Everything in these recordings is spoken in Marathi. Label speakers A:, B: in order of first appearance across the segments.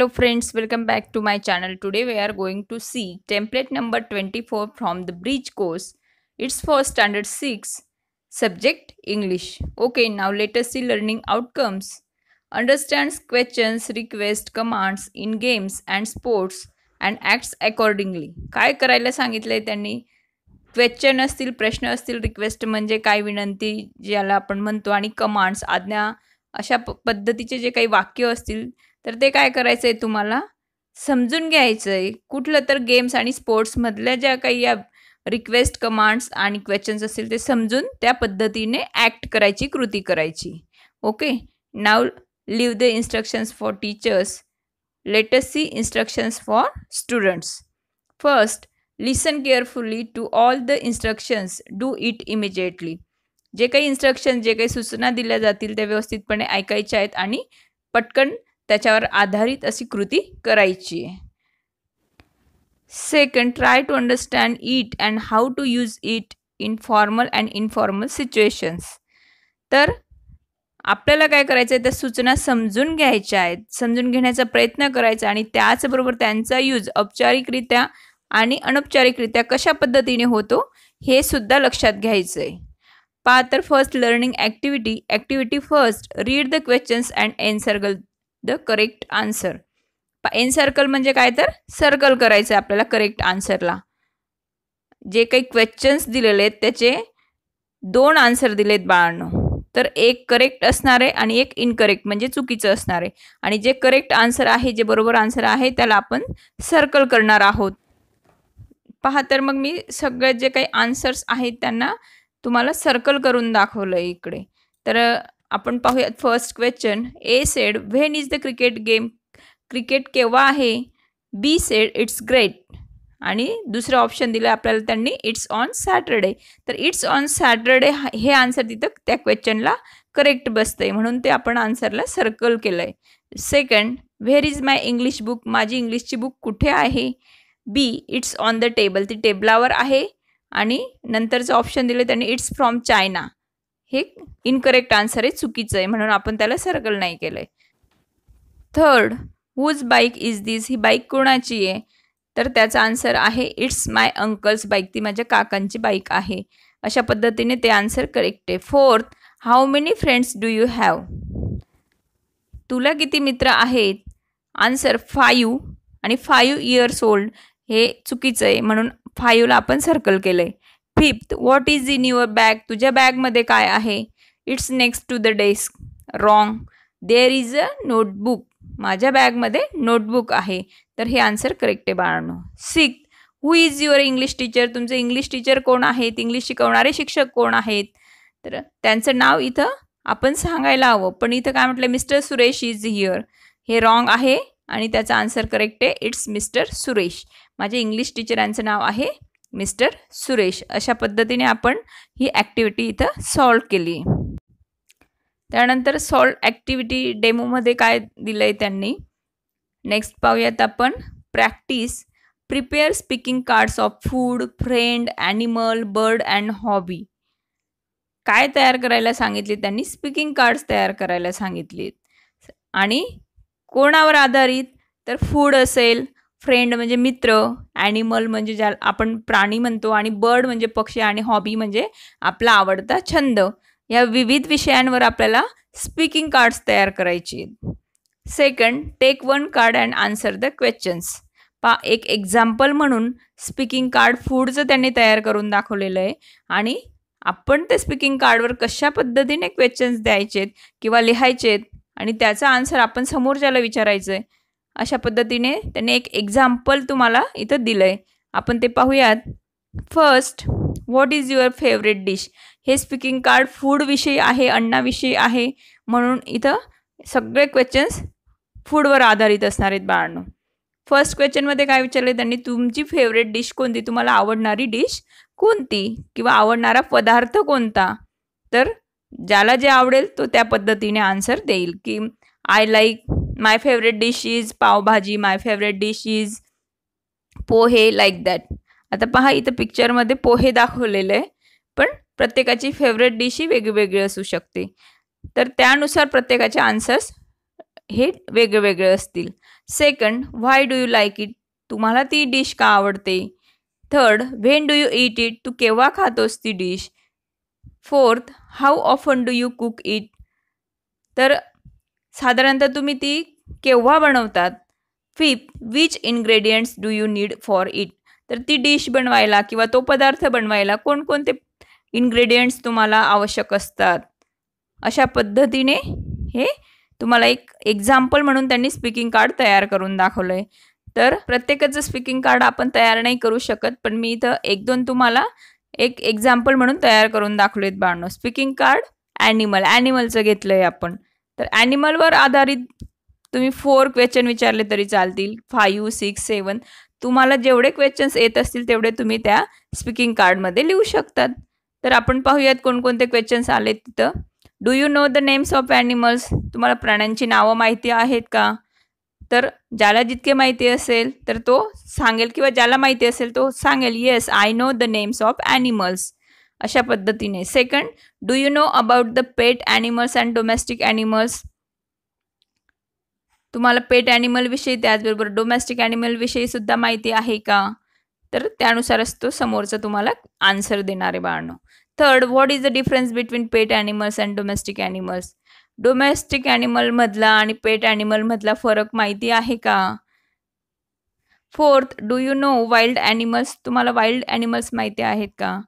A: hello friends welcome back to my channel today we are going to see template number 24 from the bridge course it's for standard 6 subject english okay now let us see learning outcomes understands questions request commands in games and sports and acts accordingly काय करायला सांगितलंय त्यांनी क्वेश्चन असतील प्रश्न असतील रिक्वेस्ट म्हणजे काय विनंती ज्याला आपण म्हणतो आणि कमांड्स आज्ञा अशा पद्धतीचे जे काही वाक्य असतील तर ते काय करायचं आहे तुम्हाला समजून घ्यायचं आहे कुठलं तर गेम्स आणि स्पोर्ट्समधल्या ज्या काही या रिक्वेस्ट कमांड्स आणि क्वेश्चन्स असतील ते समजून त्या पद्धतीने ॲक्ट करायची कृती करायची okay now leave the instructions for teachers latest see instructions for students first listen carefully to all the instructions do it immediately जे काही इन्स्ट्रक्शन जे काही सूचना दिल्या जातील त्या व्यवस्थितपणे ऐकायच्या आहेत आणि पटकन त्याच्यावर आधारित अशी कृती करायची आहे second try to understand it and how to use it in formal and informal situations तर आपल्याला काय करायचं आहे त्या सूचना समजून घ्यायच्या आहेत समजून घेण्याचा प्रयत्न करायचा आणि त्याचबरोबर त्यांचा यूज औपचारिकरित्या आणि अनौपचारिकरित्या कशा पद्धतीने होतो हे सुद्धा लक्षात घ्यायचं आहे पा तर first learning activity activity first read the questions and answer the correct answer an circle म्हणजे काय तर सर्कल करायचं आपल्याला करेक्ट आन्सरला जे काही क्वेश्चन्स दिलेले आहेत त्याचे दोन आन्सर दिलेत बाळांनो तर एक करेक्ट असणार आहे आणि एक इनकरेक्ट म्हणजे चुकीचं असणार आहे आणि जे करेक्ट आन्सर आहे जे बरोबर आन्सर आहे त्याला आपण सर्कल करणार आहोत पहा तर मग मी सगळे जे काही आन्सर्स आहेत त्यांना तुम्हाला सर्कल करून दाखवलं इकडे तर आपण पाहूयात first question A said when is the cricket game cricket केव्हा आहे बी सेड इट्स ग्रेट आणि दुसरं ऑप्शन दिलं आपल्याला त्यांनी इट्स ऑन सॅटरडे तर इट्स ऑन सॅटरडे हे आन्सर तिथं त्या क्वेश्चनला करेक्ट बसतंय म्हणून ते आपण आन्सरला सर्कल केलं आहे second where is my English book माझी इंग्लिशची बुक कुठे आहे B it's on the table ती टेबलावर आहे आणि नंतरचं ऑप्शन दिलं त्यांनी इट्स फ्रॉम चायना हे इनकरेक्ट आन्सर आहे चुकीचं आहे म्हणून आपण त्याला सर्कल नाही केलं आहे third whose bike is this ही बाईक कोणाची आहे तर त्याचा आन्सर आहे इट्स माय अंकल्स बाईक ती माझ्या काकांची बाईक आहे अशा पद्धतीने ते आन्सर करेक्ट आहे fourth how many friends do you have तुला किती मित्र आहेत आन्सर फायू आणि फायू इयर्स ओल्ड हे चुकीचं आहे म्हणून फायूला आपण सर्कल केलं आहे fifth what is in your bag तुझ्या बॅगमध्ये काय आहे it's next to the desk wrong there is a notebook माझ्या बॅगमध्ये नोटबुक आहे तर हे आन्सर करेक्ट आहे बाळांनो sixth who is your English teacher तुमचे इंग्लिश टीचर कोण आहेत इंग्लिश शिकवणारे शिक्षक कोण आहेत तर त्यांचं नाव इथं आपण सांगायला हवं पण इथं काय म्हटलं मिस्टर सुरेश इज हिअर हे रॉंग आहे आणि त्याचा आन्सर करेक्ट आहे इट्स मिस्टर सुरेश माझे इंग्लिश टीचरांचं नाव आहे मिस्टर सुरेश अशा पद्धतीने आपण ही ॲक्टिव्हिटी इथं सॉल्व केली त्यानंतर सॉल्व ॲक्टिव्हिटी डेमोमध्ये काय दिलं आहे त्यांनी नेक्स्ट पाहूयात आपण practice prepare speaking cards of food friend animal bird and hobby काय तयार करायला सांगितले त्यांनी स्पीकिंग कार्ड्स तयार करायला सांगितलीत आणि कोणावर आधारित तर फूड असेल फ्रेंड म्हणजे मित्र ॲनिमल म्हणजे ज्या आपण प्राणी म्हणतो आणि बर्ड म्हणजे पक्षी आणि हॉबी म्हणजे आपला आवडता छंद या विविध विषयांवर आपल्याला स्पीकिंग कार्ड्स तयार करायचे आहेत second take one card and answer the questions पा एक एक्झाम्पल म्हणून स्पीकिंग कार्ड फूडचं त्यांनी तयार करून दाखवलेलं आहे आणि आपण ते स्पीकिंग कार्डवर कशा पद्धतीने क्वेश्चन्स द्यायचेत किंवा लिहायचेत आणि त्याचा आन्सर आपण समोरच्याला विचारायचं आहे अशा पद्धतीने त्यांनी एक एक्झाम्पल तुम्हाला इथं दिलं आहे आपण ते पाहूयात first what is your favourite dish हे स्पीकिंग कार्ड फूडविषयी आहे अन्नाविषयी आहे म्हणून इथं सगळे क्वेश्चन्स फूडवर आधारित असणार आहेत बाळांनो फर्स्ट क्वेश्चनमध्ये काय विचारले त्यांनी तुमची फेवरेट डिश कोणती तुम्हाला आवडणारी डिश कोणती किंवा आवडणारा पदार्थ कोणता तर ज्याला जे आवडेल तो त्या पद्धतीने आन्सर देईल की I like my favourite dish is pav bhaji my favourite dish is pohe like that आता पहा इथं पिक्चरमध्ये पोहे दाखवलेले आहे पण प्रत्येकाची फेवरेट डिश ही वेगवेगळी असू शकते तर त्यानुसार प्रत्येकाचे आन्सर्स हे वेगवेगळे असतील second why do you like it तुम्हाला ती डिश का आवडते third when do you eat it तू केव्हा खातोस ती dish fourth how often do you cook it तर साधारणतः तुम्ही ती केव्हा बनवतात fifth which ingredients do you need for it तर ती डिश बनवायला किंवा तो पदार्थ बनवायला कोणकोणते इन्ग्रेडियंट्स तुम्हाला आवश्यक असतात अशा पद्धतीने हे तुम्हाला एक एक्झाम्पल म्हणून त्यांनी स्पीकिंग कार्ड तयार करून दाखवलं आहे तर प्रत्येकाचं स्पीकिंग कार्ड आपण तयार नाही करू शकत पण मी इथं एक दोन तुम्हाला एक एक्झाम्पल म्हणून तयार करून दाखवलेत बाळणं स्पीकिंग कार्ड ॲनिमल ॲनिमलचं घेतलं आहे आपण तर ॲनिमलवर आधारित तुम्ही फोर क्वेश्चन विचारले तरी चालतील फायू सिक्स सेवन तुम्हाला जेवढे क्वेश्चन्स येत असतील तेवढे तुम्ही त्या स्पीकिंग कार्डमध्ये लिहू शकतात तर आपण पाहूयात कोणकोणते क्वेश्चन्स आले तिथं do you know the names of animals तुम्हाला प्राण्यांची नावं माहिती आहेत का तर ज्याला जितके माहिती असेल तर तो सांगेल किंवा ज्याला माहिती असेल तो सांगेल yes I know the names of animals अशा पद्धतीने second do you know about the pet animals and domestic animals तुम्हाला पेट ॲनिमलविषयी त्याचबरोबर डोमेस्टिक ॲनिमलविषयी सुद्धा माहिती आहे का तर त्यानुसारच तो समोरचा तुम्हाला आन्सर देणारे आहे third what is the difference between pet animals and domestic animals domestic ॲनिमलमधला आणि पेट ॲनिमलमधला फरक माहिती आहे का fourth do you know wild animals तुम्हाला वाईल्ड ॲनिमल्स माहिती आहेत का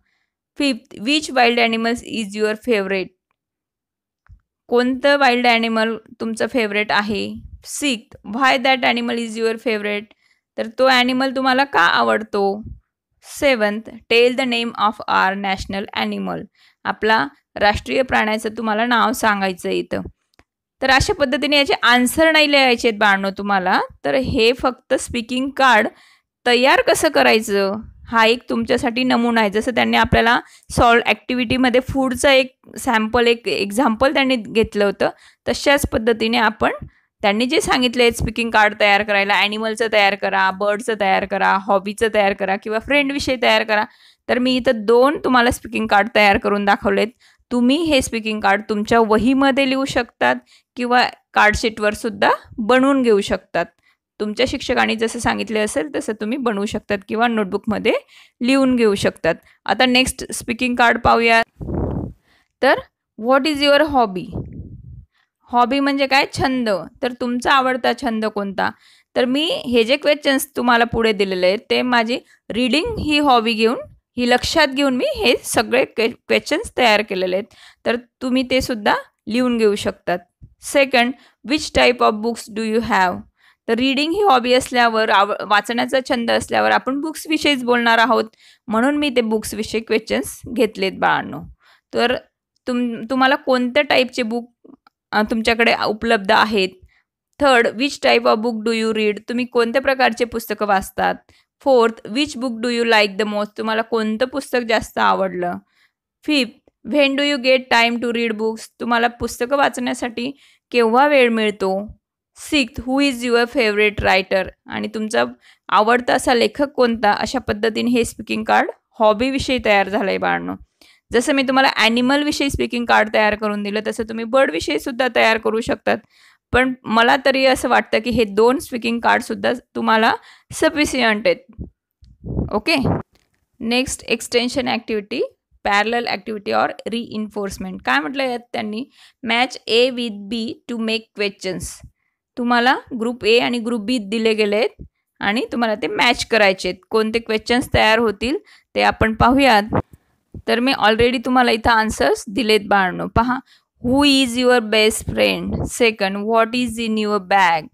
A: fifth which wild animals is your favourite कोणतं वाईल्ड ॲनिमल तुमचं फेवरेट आहे sixth why that animal is your favourite तर तो ॲनिमल तुम्हाला का आवडतो seventh tell the name of our national animal आपला राष्ट्रीय प्राण्याचं तुम्हाला नाव सांगायचं येतं तर अशा पद्धतीने याचे आन्सर नाही लिहायचे आहेत बाळणो तुम्हाला तर हे फक्त स्पीकिंग कार्ड तयार कसं करायचं हा एक तुमच्यासाठी नमुना आहे जसं त्यांनी आपल्याला सॉल ॲक्टिव्हिटीमध्ये फूडचं एक सॅम्पल एक एक्झाम्पल त्यांनी घेतलं होतं तशाच पद्धतीने आपण त्यांनी जे सांगितले स्पीकिंग कार्ड तयार करायला ॲनिमलचं तयार करा बर्डचं तयार करा हॉबीचं तयार करा किंवा फ्रेंडविषयी तयार करा तर मी इथं दोन तुम्हाला स्पीकिंग कार्ड तयार करून दाखवलेत तुम्ही हे स्पीकिंग कार्ड तुमच्या वहीमध्ये लिहू शकतात किंवा कार्डशीटवर सुद्धा बनवून घेऊ शकतात तुमच्या शिक्षकांनी जसं सांगितले असेल तसं तुम्ही बनवू शकतात किंवा नोटबुकमध्ये लिहून घेऊ शकतात आता नेक्स्ट स्पीकिंग कार्ड पाहूया तर what is your hobby hobby म्हणजे काय छंद तर तुमचा आवडता छंद कोणता तर मी हे जे क्वेश्चन्स तुम्हाला पुढे दिलेले आहेत ते माझी रीडिंग ही हॉबी घेऊन ही लक्षात घेऊन मी हे सगळे क्वे क्वेश्चन्स तयार केलेले आहेत तर तुम्ही ते सुद्धा लिहून घेऊ शकतात second which type of books do you have तर रीडिंग ही हॉबी असल्यावर आव वाचण्याचा छंद असल्यावर आपण बुक्सविषयीच बोलणार आहोत म्हणून मी ते बुक्सविषयी क्वेश्चन्स घेतलेत बाळांनो तर तुम तुम्हाला कोणत्या टाईपचे बुक तुमच्याकडे उपलब्ध आहेत third which type of book do you read तुम्ही कोणत्या प्रकारचे पुस्तकं वाचतात fourth which book do you like the most तुम्हाला कोणतं पुस्तक जास्त आवडलं fifth when do you get time to read books तुम्हाला पुस्तकं वाचण्यासाठी केव्हा वेळ मिळतो sixth who is your favourite writer आणि तुमचा आवडता असा लेखक कोणता अशा पद्धतीने हे स्पीकिंग कार्ड हॉबीविषयी तयार झालं आहे बाळणं जसं मी तुम्हाला ॲनिमलविषयी स्पीकिंग कार्ड तयार करून दिलं तसं तुम्ही बर्डविषयी सुद्धा तयार करू शकतात पण मला तरी असं वाटतं की हे दोन स्पीकिंग कार्डसुद्धा तुम्हाला सफिशियंट आहेत okay next extension activity parallel activity or reinforcement काय म्हटलं यात त्यांनी match A with B to make questions तुम्हाला ग्रुप ए आणि ग्रुप बी दिले गेले आहेत आणि तुम्हाला ते मॅच करायचे आहेत कोणते क्वेश्चन्स तयार होतील ते आपण पाहूयात तर मी ऑलरेडी तुम्हाला इथं आन्सर्स दिलेत बाळणं पहा who is your best friend second what is in your bag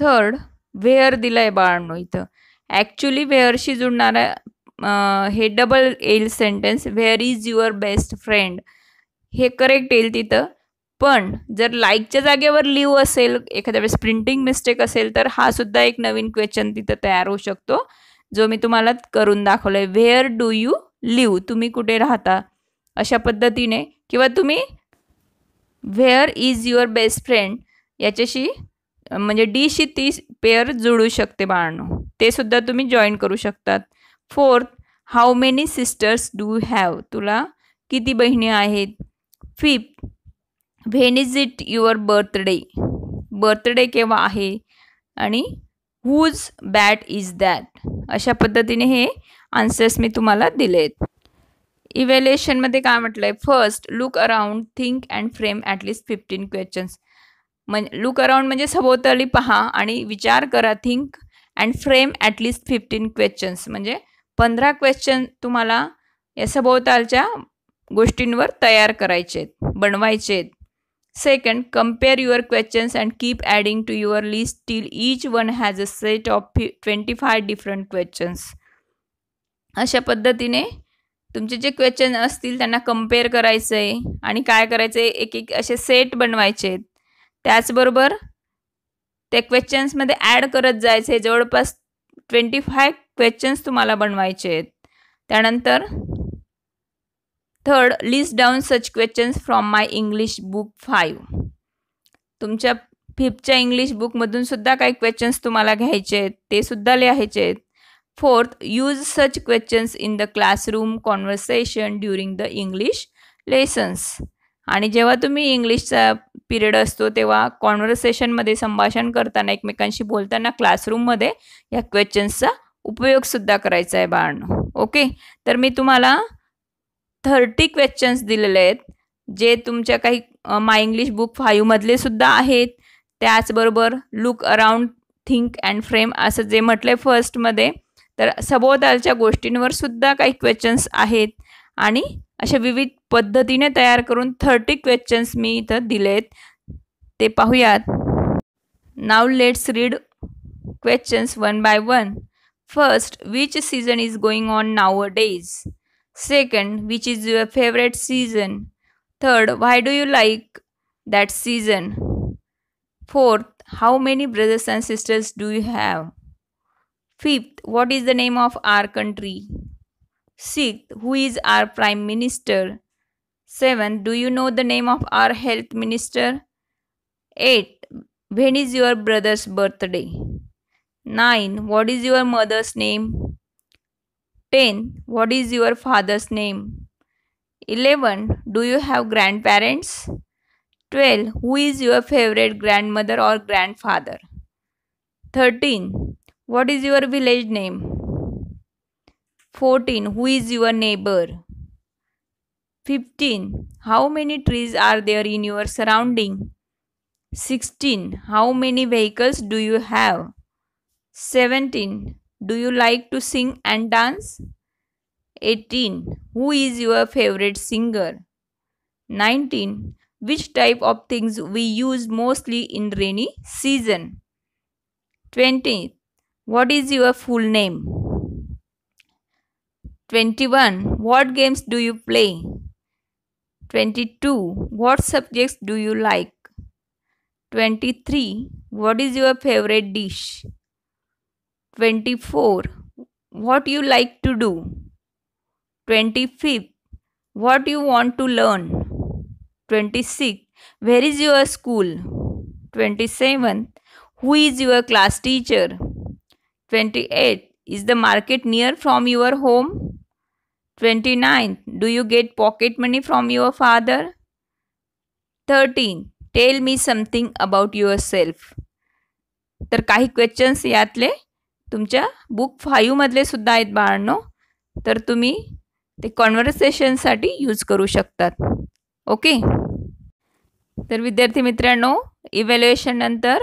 A: third where दिलं आहे बाळांनो इथं ॲक्च्युली वेअरशी जुळणारा हे डबल येईल sentence where is your best friend हे करेक्ट येईल तिथं पण जर लाईकच्या जागेवर लिव असेल एखाद्या वेळेस प्रिंटिंग मिस्टेक असेल तर हा सुद्धा एक नवीन क्वेश्चन तिथं तयार होऊ शकतो जो मी तुम्हाला करून दाखवलाय आहे व्हेअर डू यू लिव तुम्ही कुठे राहता अशा पद्धतीने किंवा तुम्ही where is your best friend याच्याशी म्हणजे डीशी ती पेअर जुळू शकते बाळांनो ते सुद्धा तुम्ही जॉईन करू शकतात fourth how many sisters do have तुला किती बहिणी आहेत fifth when is it your birthday birthday केव्हा आहे आणि हूज बॅट इज दॅट अशा पद्धतीने हे आन्सर्स मी तुम्हाला दिलेत इव्हॅल्युएशनमध्ये काय म्हटलं आहे first look around think and frame at least fifteen questions म्हणजे लुक अराउंड म्हणजे सभोवताली पहा आणि विचार करा think and frame at least fifteen questions म्हणजे पंधरा क्वेश्चन तुम्हाला या सभोवतालच्या गोष्टींवर तयार करायचे आहेत बनवायचे आहेत Second, compare your questions and keep adding to your list till each one has a set of 25 different questions. अशा पद्धतीने तुमचे जे क्वेश्चन असतील त्यांना कम्पेअर करायचं आहे आणि काय करायचं आहे एक एक असे सेट बनवायचे आहेत त्याचबरोबर त्या क्वेश्चन्समध्ये ॲड करत जायचे जवळपास ट्वेंटी फाय क्वेश्चन्स तुम्हाला बनवायचे आहेत त्यानंतर third list down such questions from my English book five तुमच्या फिफ्थच्या इंग्लिश बुकमधून सुद्धा काही क्वेश्चन्स तुम्हाला घ्यायचे आहेत ते सुद्धा लिहायचे आहेत fourth use such questions in the classroom conversation during the English lessons आणि जेव्हा तुम्ही इंग्लिशचा पिरियड असतो तेव्हा कॉन्व्हर्सेशनमध्ये संभाषण करताना एकमेकांशी बोलताना क्लासरूममध्ये या क्वेश्चन्सचा उपयोगसुद्धा करायचा आहे बाळांनो ओके तर मी तुम्हाला थर्टी क्वेश्चन्स दिलेले आहेत जे तुमच्या काही माय इंग्लिश बुक फाईव्हमधले सुद्धा आहेत त्याचबरोबर look around think and frame असं जे म्हटलं आहे फर्स्टमध्ये तर सभोवतालच्या गोष्टींवर सुद्धा काही क्वेश्चन्स आहेत आणि अशा विविध पद्धतीने तयार करून थर्टी क्वेश्चन्स मी इथं दिले आहेत ते पाहूयात now let's read questions one by one first which season is going on nowadays Second, which is your favorite season? Third, why do you like that season? Fourth, how many brothers and sisters do you have? Fifth, what is the name of our country? Sixth, who is our prime minister? Seventh, do you know the name of our health minister? Eighth, when is your brother's birthday? Nine, what is your mother's name? 10. What is your father's name? 11. Do you have grandparents? 12. Who is your favorite grandmother or grandfather? 13. What is your village name? 14. Who is your neighbor? 15. How many trees are there in your surrounding? 16. How many vehicles do you have? 17. Do you like to sing and dance? 18. Who is your favorite singer? 19. Which type of things we use mostly in rainy season? 20. What is your full name? 21. What games do you play? 22. What subjects do you like? 23. What is your favorite dish? 24 what you like to do 25 what you want to learn 26 where is your school 27 who is your class teacher 28 is the market near from your home 29 do you get pocket money from your father 13 tell me something about yourself तर काही क्वेश्चन्स यातले तुमच्या बुक फाईव्हमधले सुद्धा आहेत बाळांनो तर तुम्ही ते कॉन्व्हर्सेशनसाठी यूज करू शकतात ओके तर विद्यार्थी मित्रांनो नंतर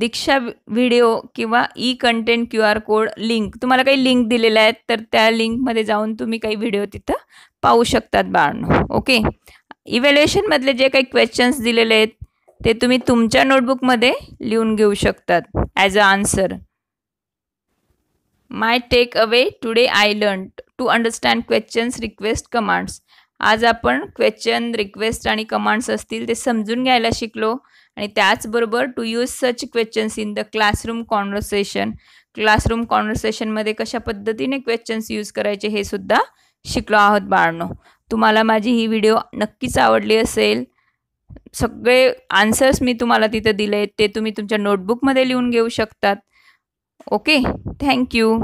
A: दीक्षा व्हिडिओ किंवा e content Q R code link तुम्हाला काही लिंक दिलेल्या आहेत तर त्या लिंकमध्ये जाऊन तुम्ही काही व्हिडिओ तिथं पाहू शकतात बाळनं ओके इव्हॅल्युएशनमधले जे काही क्वेश्चन्स दिलेले आहेत ते तुम्ही तुमच्या नोटबुकमध्ये लिहून घेऊ शकतात as a answer my take away today I learn to understand questions request commands आज आपण क्वेश्चन रिक्वेस्ट आणि कमांड्स असतील ते समजून घ्यायला शिकलो आणि त्याचबरोबर to use such questions in the classroom conversation classroom कॉन्व्हर्सेशनमध्ये कशा पद्धतीने क्वेश्चन्स यूज करायचे हे सुद्धा शिकलो आहोत बाळनो तुम्हाला माझी ही व्हिडिओ नक्कीच आवडली असेल सगळे आन्सर्स मी तुम्हाला तिथं दिले आहेत ते तुम्ही तुमच्या नोटबुकमध्ये लिहून घेऊ शकतात Okay, thank you.